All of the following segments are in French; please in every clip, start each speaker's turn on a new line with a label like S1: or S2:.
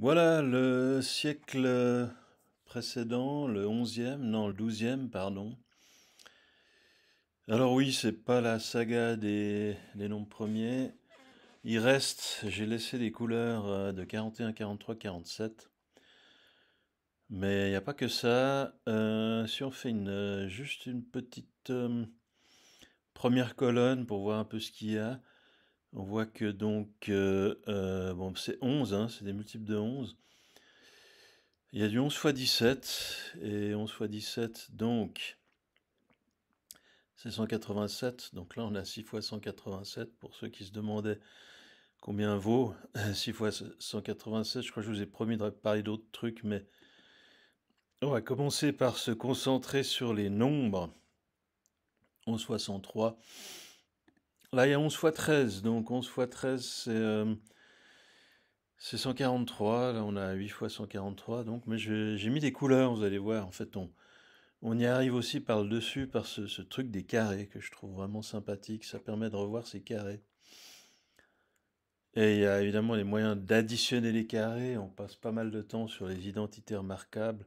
S1: Voilà, le siècle précédent, le 11e, non, le 12e, pardon. Alors oui, c'est pas la saga des, noms premiers. Il reste, j'ai laissé des couleurs euh, de 41, 43, 47. Mais il n'y a pas que ça. Euh, si on fait une, euh, juste une petite première colonne pour voir un peu ce qu'il y a. On voit que donc, euh, euh, c'est 11, hein, c'est des multiples de 11. Il y a du 11 x 17, et 11 x 17, donc, c'est 187. Donc là, on a 6 x 187, pour ceux qui se demandaient combien vaut 6 x 187. Je crois que je vous ai promis de parler d'autres trucs, mais on va commencer par se concentrer sur les nombres. 11 x 103. Là, il y a 11 x 13, donc 11 x 13, c'est 143. Euh, Là, on a 8 x 143, donc, mais j'ai mis des couleurs, vous allez voir. En fait, on, on y arrive aussi par le dessus, par ce, truc des carrés que je trouve vraiment sympathique. Ça permet de revoir ces carrés. Et il y a évidemment les moyens d'additionner les carrés. On passe pas mal de temps sur les identités remarquables.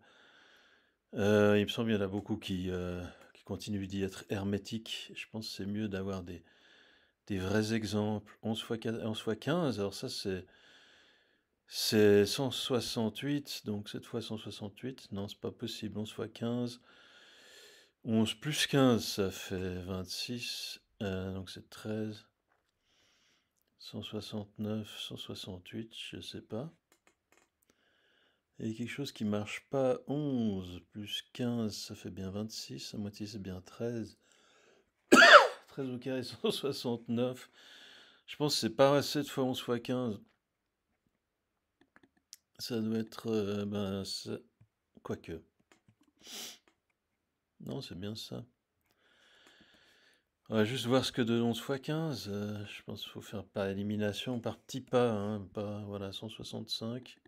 S1: Euh, il me semble qu'il y en a beaucoup qui, euh, qui continuent d'y être hermétiques. Je pense que c'est mieux d'avoir des, des vrais exemples. 11 fois, 15, alors ça c'est... C'est 168, donc cette fois 168, non c'est pas possible, 11 x 15, 11 plus 15 ça fait 26, euh, donc c'est 13, 169, 168, je sais pas. Et quelque chose qui marche pas, 11 plus 15 ça fait bien 26, à moitié c'est bien 13, au carré 169. Je pense que c'est pas 7 fois 11 fois 15. Ça doit être. Euh, ben, Quoique. Non, c'est bien ça. On va juste voir ce que de 11 x 15. je pense qu'il faut faire par élimination, par petit pas. Hein, pas voilà, 165.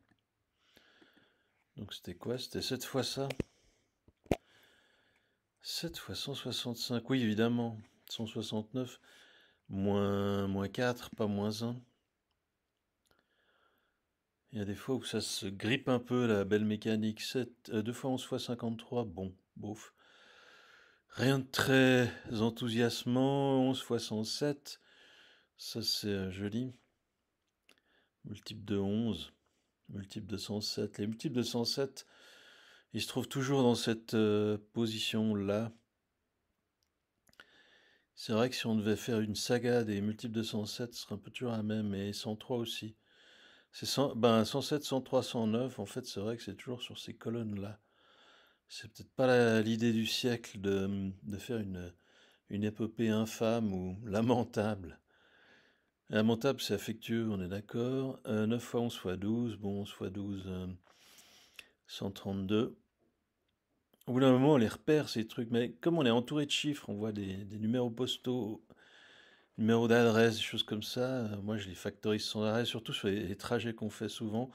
S1: Donc c'était quoi C'était 7 fois ça 7 fois 165, oui évidemment. 169, moins, 4, pas moins 1. Il y a des fois où ça se grippe un peu, la belle mécanique. 7, 2 euh, fois 11 fois 53, bon, bouf. Rien de très enthousiasmant. 11 fois 107, ça c'est joli. Multiple de 11, multiple de 107. Les multiples de 107, ils se trouvent toujours dans cette euh, position-là. C'est vrai que si on devait faire une saga des multiples de 107, ce serait un peu toujours la même, et 103 aussi. C'est ben 107, 103, 109, en fait, c'est vrai que c'est toujours sur ces colonnes-là. C'est peut-être pas l'idée du siècle de, faire une, une épopée infâme ou lamentable. Lamentable, c'est affectueux, on est d'accord. 9 euh, fois 11 x 12, bon, 11 12, 132 au bout d'un moment, on les repère, ces trucs. Mais comme on est entouré de chiffres, on voit des, numéros postaux, numéros d'adresse, des choses comme ça. Euh, moi, je les factorise sans arrêt, surtout sur les, trajets qu'on fait souvent.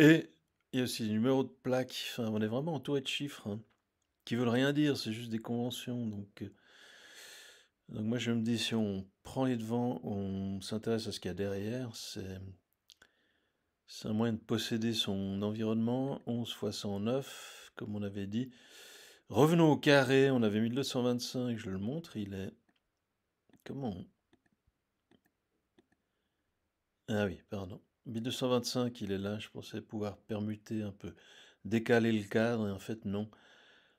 S1: Et il y a aussi des numéros de plaques. Enfin, on est vraiment entouré de chiffres hein, qui veulent rien dire. C'est juste des conventions. Euh, donc, moi, je me dis, si on prend les devants, on s'intéresse à ce qu'il y a derrière, c'est... C'est un moyen de posséder son environnement. 11 fois 109, comme on avait dit. Revenons au carré, on avait 1225, je le montre, il est... Comment Ah oui, pardon. 1225, il est là, je pensais pouvoir permuter un peu, décaler le cadre, et en fait non.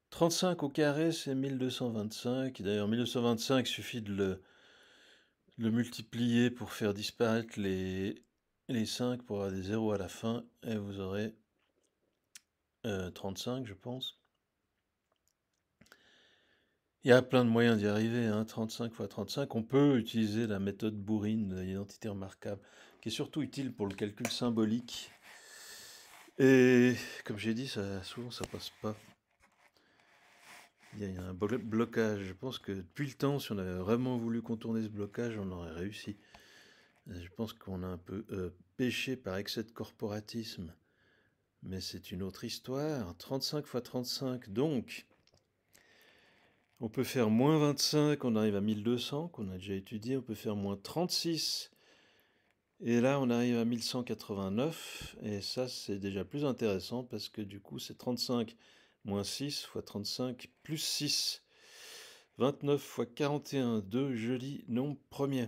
S1: 35 au carré, c'est 1225. D'ailleurs, 1225, il suffit de le, le, multiplier pour faire disparaître les, les 5 pour avoir des zéros à la fin, et vous aurez 35, euh, je pense. Il y a plein de moyens d'y arriver. Hein. 35 x 35, on peut utiliser la méthode bourrine de l'identité remarquable, qui est surtout utile pour le calcul symbolique. Et comme j'ai dit, ça, souvent ça passe pas. Il y a un blocage. Je pense que depuis le temps, si on avait vraiment voulu contourner ce blocage, on aurait réussi. Je pense qu'on a un peu euh, pêché par excès de corporatisme. Mais c'est une autre histoire. 35 x 35, donc. On peut faire moins 25, on arrive à 1200, qu'on a déjà étudié. On peut faire moins 36. Et là, on arrive à 1189. Et ça, c'est déjà plus intéressant parce que du coup, c'est 35 moins 6 fois 35 plus 6. 29 x 41, deux jolis nombres premiers.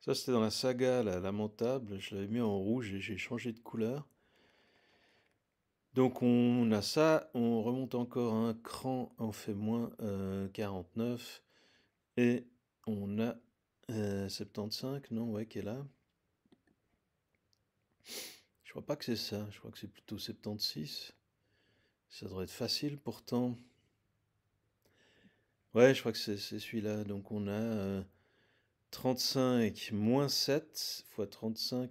S1: Ça, c'était dans la saga, la lamentable. Je l'avais mis en rouge et j'ai changé de couleur. Donc on a ça, on remonte encore un cran, on fait moins 49, euh, et on a 75, euh, non, ouais, qui est là. Je crois pas que c'est ça, je crois que c'est plutôt 76. Ça devrait être facile pourtant. Ouais, je crois que c'est celui-là. Donc on a 35 euh, moins 7 fois 35.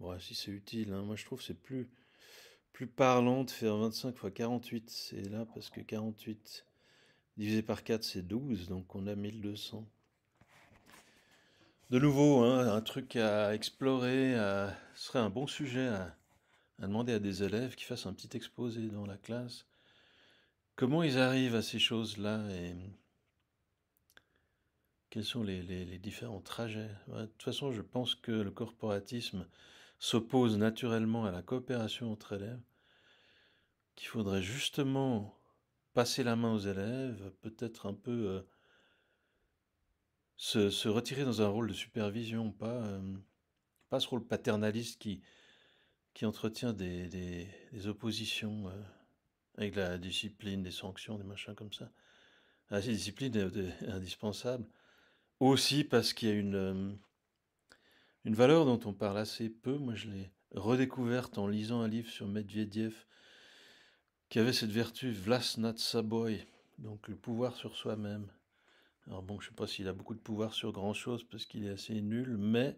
S1: Bon, si c'est utile, hein. moi je trouve c'est plus, plus parlant de faire 25 x 48. C'est là parce que 48 divisé par 4 c'est 12, donc on a 1200. De nouveau, hein, un truc à explorer, ce serait un bon sujet à... demander à des élèves qui fassent un petit exposé dans la classe. Comment ils arrivent à ces choses-là et quels sont les, différents trajets. de toute façon, je pense que le corporatisme s'oppose naturellement à la coopération entre élèves, qu'il faudrait justement passer la main aux élèves, peut-être un peu euh, se, retirer dans un rôle de supervision, pas, euh, pas ce rôle paternaliste qui, qui entretient des, oppositions euh, avec la discipline, des sanctions, des machins comme ça. La ah, discipline est indispensable, aussi parce qu'il y a une une valeur dont on parle assez peu, moi je l'ai redécouverte en lisant un livre sur Medvedev qui avait cette vertu Vlasnat Saboy, donc le pouvoir sur soi-même. Alors bon, je ne sais pas s'il a beaucoup de pouvoir sur grand-chose parce qu'il est assez nul, mais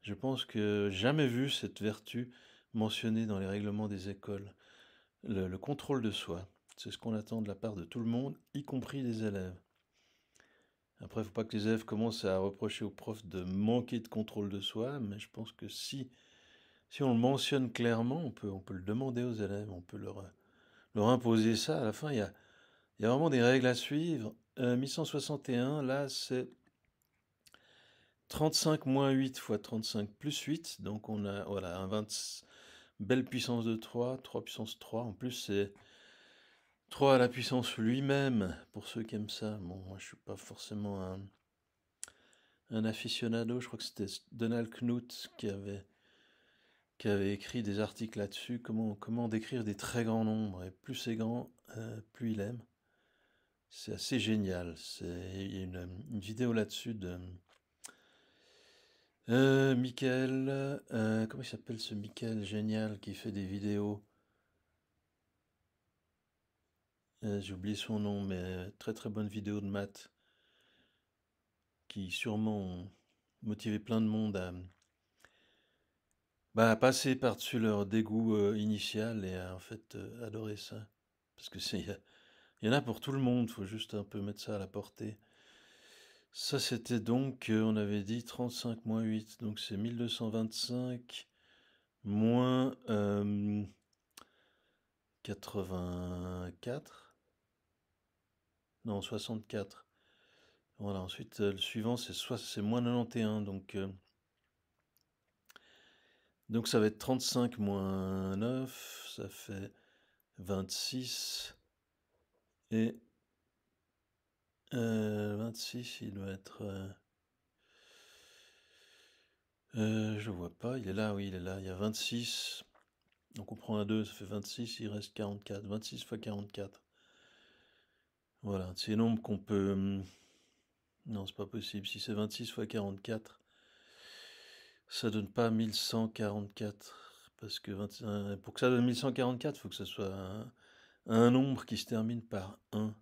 S1: je pense que jamais vu cette vertu mentionnée dans les règlements des écoles. le contrôle de soi, c'est ce qu'on attend de la part de tout le monde, y compris des élèves. Après, il faut pas que les élèves commencent à reprocher aux profs de manquer de contrôle de soi, mais je pense que si, si on le mentionne clairement, on peut, on peut le demander aux élèves, on peut leur, leur imposer ça. À la fin, il y a, vraiment des règles à suivre. 1161, euh, là, c'est 35 moins 8 fois 35 plus 8. Donc on a voilà, un 20, belle puissance de 3, 3 puissance 3. En plus, c'est 3 à la puissance lui-même, pour ceux qui aiment ça. Bon, moi, je suis pas forcément un, un aficionado. Je crois que c'était Donald Knuth qui avait, qui avait écrit des articles là-dessus. Comment, comment décrire des très grands nombres. Et plus c'est grand, euh, plus il aime. C'est assez génial. Il y a une, vidéo là-dessus de. Euh, Michael, euh, comment il s'appelle ce Michael génial qui fait des vidéos Euh, j'ai oublié son nom, mais euh, très très bonne vidéo de maths qui sûrement motivait motivé plein de monde bah, à, passer par-dessus leur dégoût euh, initial et à en fait adorer ça. Parce que c'est. Il y en a pour tout le monde, il faut juste un peu mettre ça à la portée. Ça, c'était donc, on avait dit 35 moins 8, donc c'est 1225 moins 84. 64. Voilà, ensuite euh, le suivant c'est c'est moins 91 donc euh, donc ça va être 35 moins 9, ça fait 26 et 26 euh, il doit être je vois pas, il est là, oui, il est là, il y a 26. Donc on prend un 2, ça fait 26, il reste 44. 26 fois 44. Voilà, c'est un nombre qu'on peut... Hmm, non, c'est pas possible. Si c'est 26 x 44, ça donne pas 1144. Parce que euh, pour que ça donne 1144, il faut que ce soit un... nombre qui se termine par 1.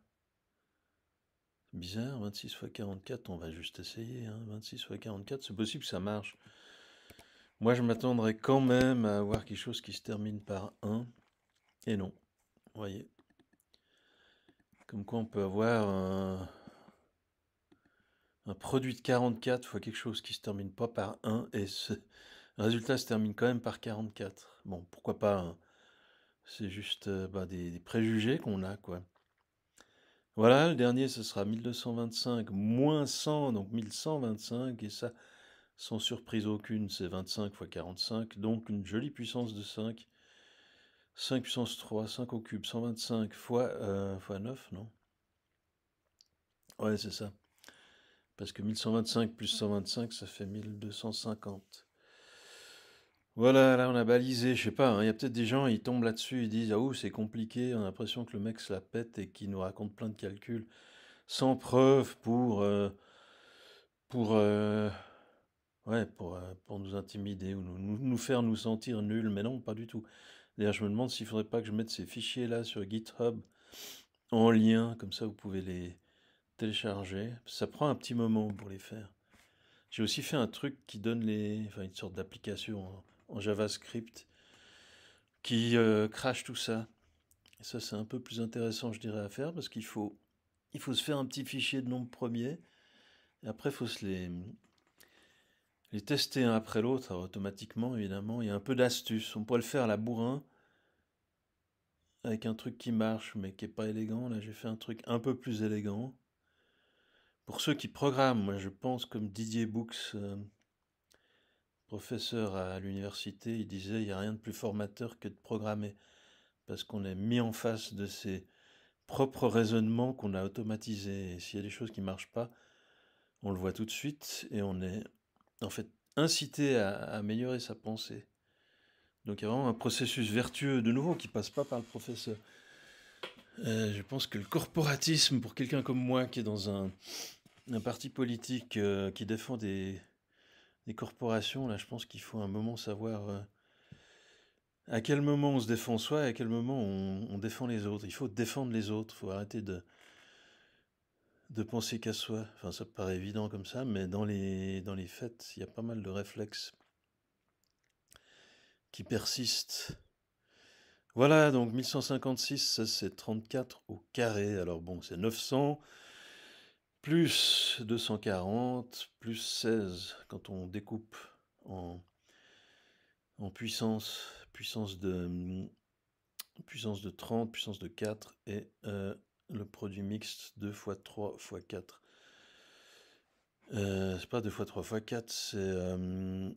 S1: Bizarre, 26 x 44, on va juste essayer. 26 x 44, c'est possible que ça marche. Moi, je m'attendrais quand même à avoir quelque chose qui se termine par 1. Et non. Vous voyez, comme quoi on peut avoir un, produit de 44 fois quelque chose qui se termine pas par 1 et ce résultat se termine quand même par 44. Bon, pourquoi pas hein. C'est juste euh, bah, des, des, préjugés qu'on a, quoi. Voilà, le dernier, ce sera 1225 moins 100, donc 1125, et ça, sans surprise aucune, c'est 25 fois 45, donc une jolie puissance de 5. 5 puissance 3, 5 au cube, 125 fois, 9, euh, non Ouais, c'est ça. Parce que 1125 plus 125, ça fait 1250. Voilà, là on a balisé, je sais pas, hein, il y a peut-être des gens, ils tombent là-dessus, ils disent « Ah ouh, c'est compliqué, on a l'impression que le mec se la pète et qu'il nous raconte plein de calculs sans preuve pour... Euh, pour euh, ouais, pour, nous intimider ou nous, nous faire nous sentir nuls, mais non, pas du tout. D'ailleurs, je me demande s'il ne faudrait pas que je mette ces fichiers-là sur GitHub en lien, comme ça vous pouvez les télécharger. Ça prend un petit moment pour les faire. J'ai aussi fait un truc qui donne les, enfin une sorte d'application en, JavaScript qui euh, crache tout ça. ça, c'est un peu plus intéressant, je dirais, à faire parce qu'il faut, il faut se faire un petit fichier de nombre premier. Et après, il faut se les, les tester un après l'autre automatiquement, évidemment. Il y a un peu d'astuce. On pourrait le faire à la bourrin avec un truc qui marche mais qui n'est pas élégant. Là, j'ai fait un truc un peu plus élégant. Pour ceux qui programment, moi je pense comme Didier Books, euh, professeur à l'université, il disait il n'y a rien de plus formateur que de programmer parce qu'on est mis en face de ses propres raisonnements qu'on a automatisés. Et s'il y a des choses qui ne marchent pas, on le voit tout de suite et on est en fait, inciter à, améliorer sa pensée. Donc il y a vraiment un processus vertueux de nouveau qui passe pas par le professeur. Euh, je pense que le corporatisme, pour quelqu'un comme moi qui est dans un, parti politique euh, qui défend des, corporations, là je pense qu'il faut un moment savoir euh, à quel moment on se défend soi et à quel moment on défend les autres. Il faut défendre les autres, il faut arrêter de, de penser qu'à soi. Enfin, ça paraît évident comme ça, mais dans les, dans les fêtes, il y a pas mal de réflexes qui persistent. Voilà, donc 1156, ça c'est 34 au carré. Alors bon, c'est 900 plus 240 plus 16 quand on découpe en, en puissance, puissance de, puissance de 30, puissance de 4 et euh, le produit mixte 2 x 3 x 4. Euh, c'est pas 2 x 3 x 4, c'est euh,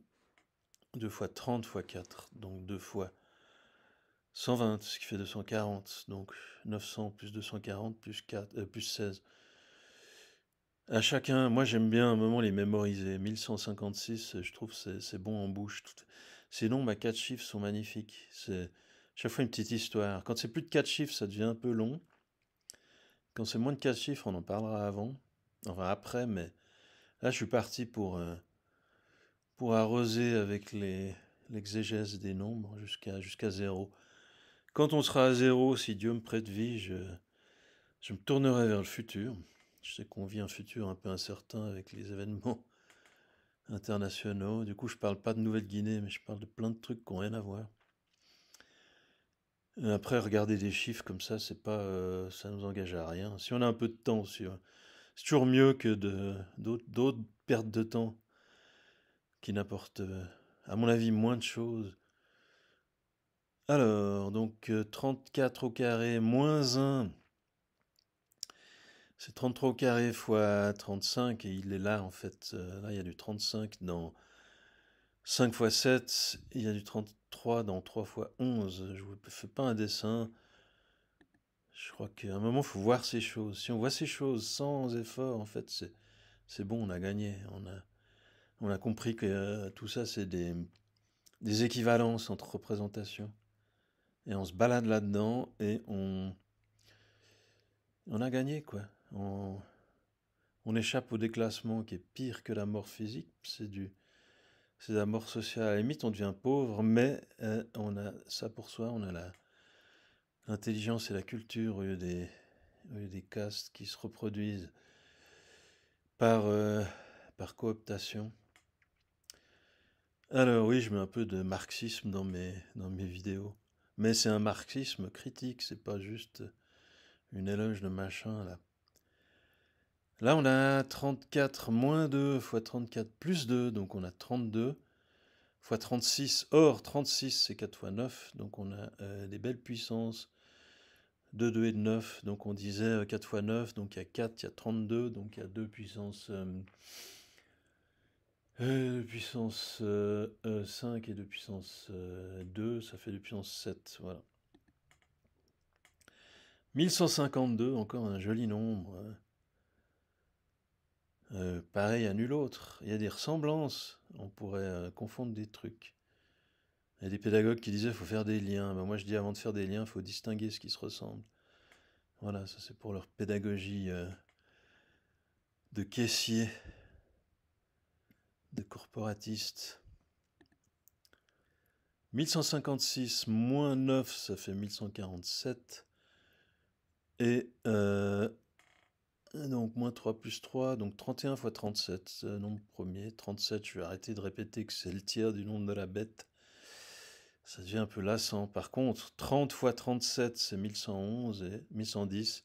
S1: 2 x 30 x 4, donc 2 x 120, ce qui fait 240, donc 900 plus 240 plus, 4, 16. Euh, à chacun, moi j'aime bien à un moment les mémoriser. 1156, je trouve c'est bon en bouche. Sinon, ma bah, quatre 4 chiffres sont magnifiques. C'est chaque fois une petite histoire. Quand c'est plus de 4 chiffres, ça devient un peu long. Quand c'est moins de 4 chiffres, on en parlera avant. Enfin, après, mais là, je suis parti pour, euh, pour arroser avec l'exégèse des nombres jusqu'à jusqu'à 0. Quand on sera à zéro, si Dieu me prête vie, je, je me tournerai vers le futur. Je sais qu'on vit un futur un peu incertain avec les événements internationaux. Du coup, je parle pas de Nouvelle-Guinée, mais je parle de plein de trucs qui n'ont rien à voir. Après, regarder des chiffres comme ça, c'est pas, euh, ça nous engage à rien. Si on a un peu de temps, c'est toujours mieux que d'autres pertes de temps qui n'apportent, euh, à mon avis, moins de choses. Alors, donc 34 euh, au carré moins 1, c'est 33 au carré fois 35, et il est là en fait. Là, il y a du 35 dans 5 x 7, il y a du 33 dans 3 x 11. Je ne fais pas un dessin. Je crois qu'à un moment, il faut voir ces choses. Si on voit ces choses sans effort, en fait, c'est bon, on a gagné. On a, on a compris que euh, tout ça, c'est des, des équivalences entre représentations. Et on se balade là-dedans et on, on a gagné, quoi. On, on échappe au déclassement qui est pire que la mort physique. C'est du c'est mort sociales. À la limite, on devient pauvre, mais euh, on a ça pour soi, on a l'intelligence et la culture au lieu, des, des castes qui se reproduisent par, euh, par cooptation. Alors oui, je mets un peu de marxisme dans mes, dans mes vidéos. Mais c'est un marxisme critique, c'est pas juste une éloge de machin là. Là, on a 34 moins 2 fois 34 plus 2, donc on a 32 fois 36. Or, 36, c'est 4 fois 9, donc on a euh, des belles puissances de 2 et de 9. Donc on disait 4 euh, fois 9, donc il y a 4, il y a 32, donc il y a 2 puissances euh, puissance 5 et 2 puissance 2, ça fait 2 puissance 7, voilà. 1152, encore un joli nombre. Hein. Euh, pareil à nul autre. Il y a des ressemblances, on pourrait euh, confondre des trucs. Il y a des pédagogues qui disaient faut faire des liens. Ben moi je dis avant de faire des liens, il faut distinguer ce qui se ressemble. Voilà, ça c'est pour leur pédagogie euh, de caissier, de corporatiste. 1156 moins 9, ça fait 1147. Et ah donc, moins 3 plus 3, donc 31 fois 37, nombre premier. 37, je vais arrêter de répéter que c'est le tiers du nombre de la bête. Ça devient un peu lassant. Par contre, 30 fois 37, c'est 1111 et 1110.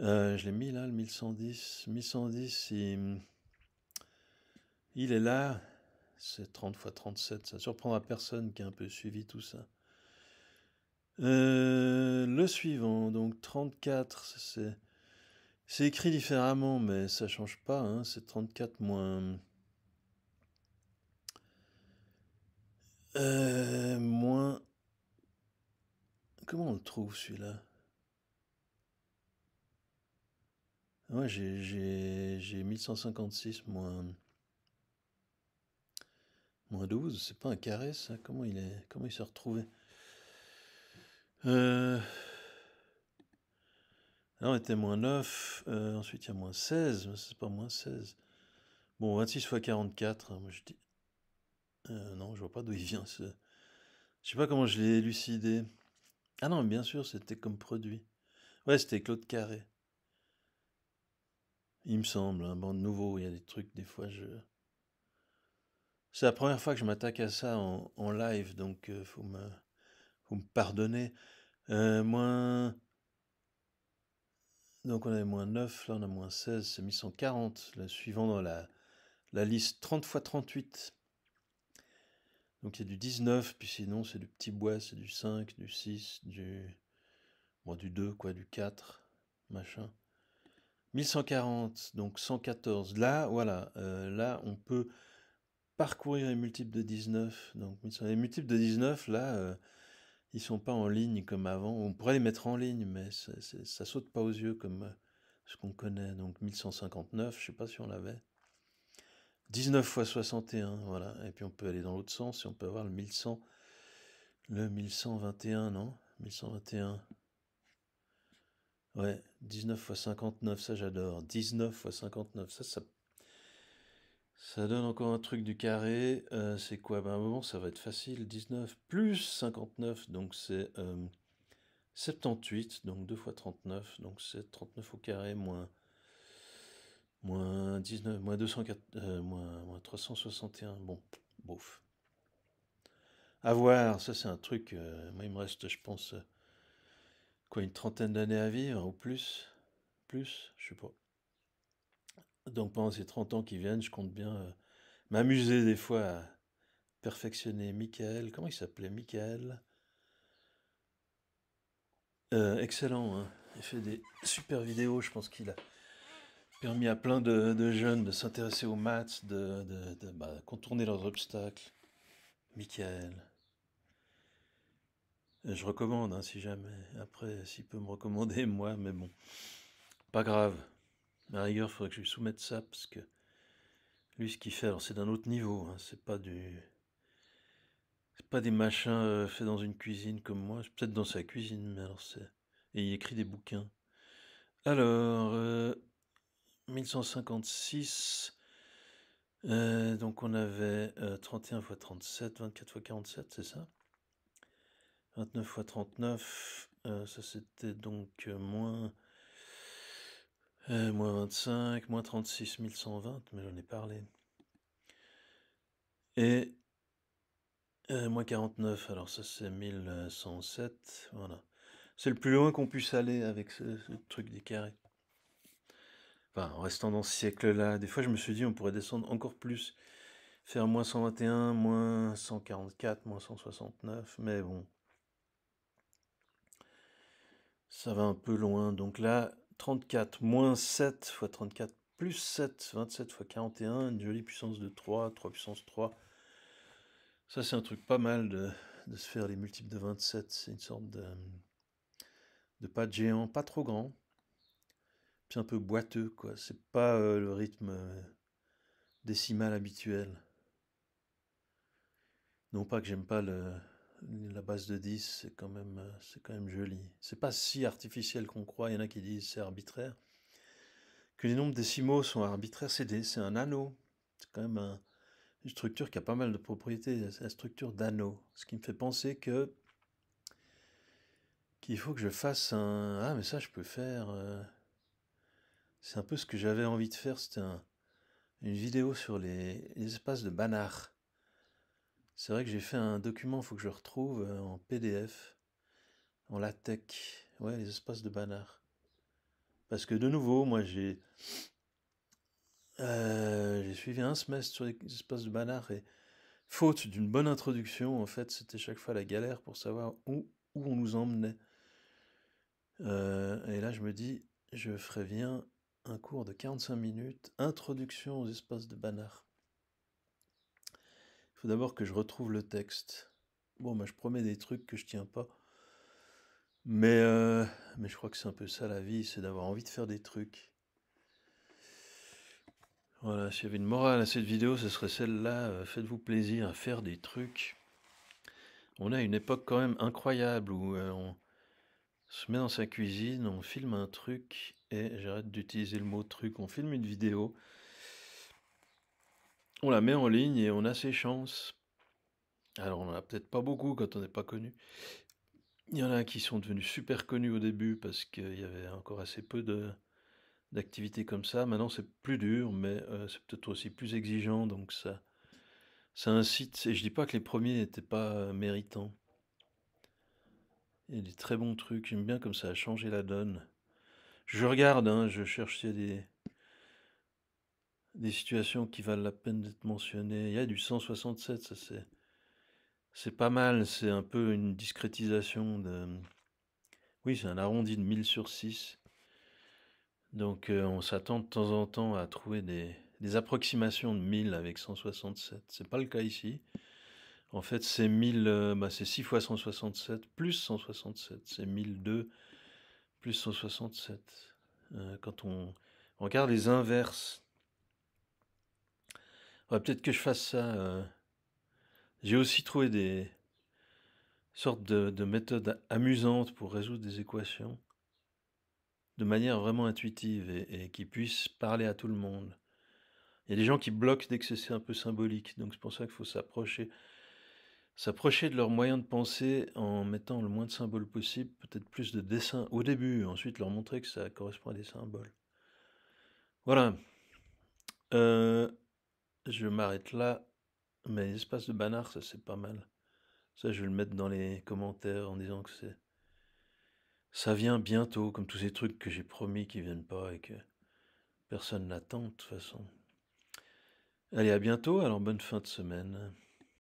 S1: Euh, je l'ai mis là, le 1110. 1110, il, est là. C'est 30 fois 37. Ça surprendra personne qui a un peu suivi tout ça. Euh, le suivant, donc 34, c'est c'est écrit différemment, mais ça change pas. Hein, c'est 34 moins. Euh, moins. Comment on le trouve celui-là j'ai 1156 moins. Moins 12, c'est pas un carré ça Comment il, est, comment il s'est retrouvé euh... Alors, ah on était moins 9, euh, ensuite il y a moins 16, c'est pas moins 16. Bon, 26 fois 44, hein, moi je dis... Euh, non, je vois pas d'où il vient ce... Je sais pas comment je l'ai élucidé. Ah non, bien sûr, c'était comme produit. Ouais, c'était Claude Carré. Il me semble, un hein, bon, nouveau, il y a des trucs, des fois, je... C'est la première fois que je m'attaque à ça en, live, donc il euh, faut, me, faut me pardonner. moins donc on avait moins 9, là on a moins 16, c'est 1140, Le suivant dans la, liste 30 x 38. Donc il y a du 19, puis sinon c'est du petit bois, c'est du 5, du 6, du... Bon, du 2, quoi, du 4, machin. 1140, donc 114. Là, voilà, euh, là on peut parcourir les multiples de 19. Donc les multiples de 19, là, euh, ils sont pas en ligne comme avant. On pourrait les mettre en ligne, mais ça, ça saute pas aux yeux comme euh, ce qu'on connaît. Donc 1159, je sais pas si on l'avait. 19 fois 61, voilà. Et puis on peut aller dans l'autre sens et on peut avoir le 1100, le 1121, non 1121. Ouais, 19 fois 59, ça j'adore. 19 fois 59, ça, ça ça donne encore un truc du carré. Euh, c'est quoi ben, bon, un moment, ça va être facile. 19 plus 59, donc c'est 78. Euh, donc 2 fois 39, donc c'est 39 au carré moins, 19, 361. Euh, bon, bouf. À voir, ça c'est un truc. moi, il me reste, je pense, quoi, une trentaine d'années à vivre ou plus. Plus, je sais pas. Donc pendant ces 30 ans qui viennent, je compte bien euh, m'amuser des fois à perfectionner Michael. Comment il s'appelait Michael euh, Excellent, hein. il fait des super vidéos, je pense qu'il a permis à plein de, jeunes de s'intéresser aux maths, de, bah, contourner leurs obstacles. Michael. Euh, je recommande, hein, si jamais. Après, s'il peut me recommander, moi, mais bon. Pas grave, ailleurs, il faudrait que je lui soumette ça, parce que lui, ce qu'il fait, alors c'est d'un autre niveau, hein, c'est pas du. C'est pas des machins euh, faits dans une cuisine comme moi, peut-être dans sa cuisine, mais alors c'est. Et il écrit des bouquins. Alors, 1156. Euh, euh, donc on avait 31 x 37, 24 x 47, c'est ça 29 x 39, ça c'était donc moins euh, moins 25, moins 36 1120, mais j'en ai parlé. Et euh, moins 49, alors ça c'est 1107, voilà. C'est le plus loin qu'on puisse aller avec ce, truc des carrés. en restant dans ce siècle-là, des fois je me suis dit on pourrait descendre encore plus, faire moins 121, moins 144, moins 169, mais bon. Ça va un peu loin, donc là, 34 moins 7 fois 34 plus 7, 27 fois 41, une jolie puissance de 3, 3 puissance 3. Ça, c'est un truc pas mal de, se faire les multiples de 27. C'est une sorte de, de pas de géant, pas trop grand. Puis un peu boiteux, quoi. C'est pas euh, le rythme euh, décimal habituel. Non pas que j'aime pas le, la base de 10, c'est quand même, euh, c'est quand même joli. C'est pas si artificiel qu'on croit. Il y en a qui disent c'est arbitraire. Que les nombres décimaux sont arbitraires, c'est, c'est un anneau. C'est quand même une structure qui a pas mal de propriétés. C'est la structure d'anneau. Ce qui me fait penser que qu'il faut que je fasse un. Ah, mais ça, je peux faire. Euh, c'est un peu ce que j'avais envie de faire. C'était une vidéo sur les espaces de Banach. C'est vrai que j'ai fait un document, faut que je le retrouve, euh, en PDF, en LaTeX. Ouais, les espaces de banard. Parce que de nouveau, moi euh, j'ai. suivi un semestre sur les espaces de banard et faute d'une bonne introduction, en fait, c'était chaque fois la galère pour savoir où, où on nous emmenait. Euh, et là, je me dis, je ferai bien un cours de 45 minutes, introduction aux espaces de banard faut d'abord que je retrouve le texte. Bon, moi bah, je promets des trucs que je tiens pas. Mais, euh, mais je crois que c'est un peu ça la vie, c'est d'avoir envie de faire des trucs. Voilà, s'il y avait une morale à cette vidéo, ce serait celle-là. Euh, faites-vous plaisir à faire des trucs. On a une époque quand même incroyable où euh, on se met dans sa cuisine, on filme un truc, et j'arrête d'utiliser le mot truc, on filme une vidéo, on la met en ligne et on a ses chances. Alors on n'en a peut-être pas beaucoup quand on n'est pas connu. Il y en a qui sont devenus super connus au début parce qu'il y avait encore assez peu d'activités comme ça. Maintenant c'est plus dur, mais euh, c'est peut-être aussi plus exigeant, donc ça, incite. Et je dis pas que les premiers n'étaient pas euh, méritants. Il y a des très bons trucs, j'aime bien comme ça a changé la donne. Je regarde, hein, je cherche s'il y a des, des situations qui valent la peine d'être mentionnées. Il y a du 167, ça c'est, pas mal, c'est un peu une discrétisation de. Oui, c'est un arrondi de 1000 sur 6. Donc euh, on s'attend de temps en temps à trouver des, approximations de 1000 avec 167. n'est pas le cas ici. En fait, c'est 6 euh, bah, fois 167 plus 167. C'est 1002 plus 167. Euh, quand on regarde les inverses peut-être que je fasse ça. Euh. J'ai aussi trouvé des sortes de, méthodes amusantes pour résoudre des équations de manière vraiment intuitive et, qui puissent parler à tout le monde. Il y a des gens qui bloquent dès que c'est un peu symbolique, donc c'est pour ça qu'il faut s'approcher s'approcher de leurs moyens de penser en mettant le moins de symboles possible, peut-être plus de dessins au début, ensuite leur montrer que ça correspond à des symboles. Voilà. Euh, je m'arrête là. Mais l'espace de Banard, ça c'est pas mal. Ça, je vais le mettre dans les commentaires en disant que c'est. Ça vient bientôt, comme tous ces trucs que j'ai promis qui viennent pas et que personne n'attend de toute façon. Allez, à bientôt, alors bonne fin de semaine.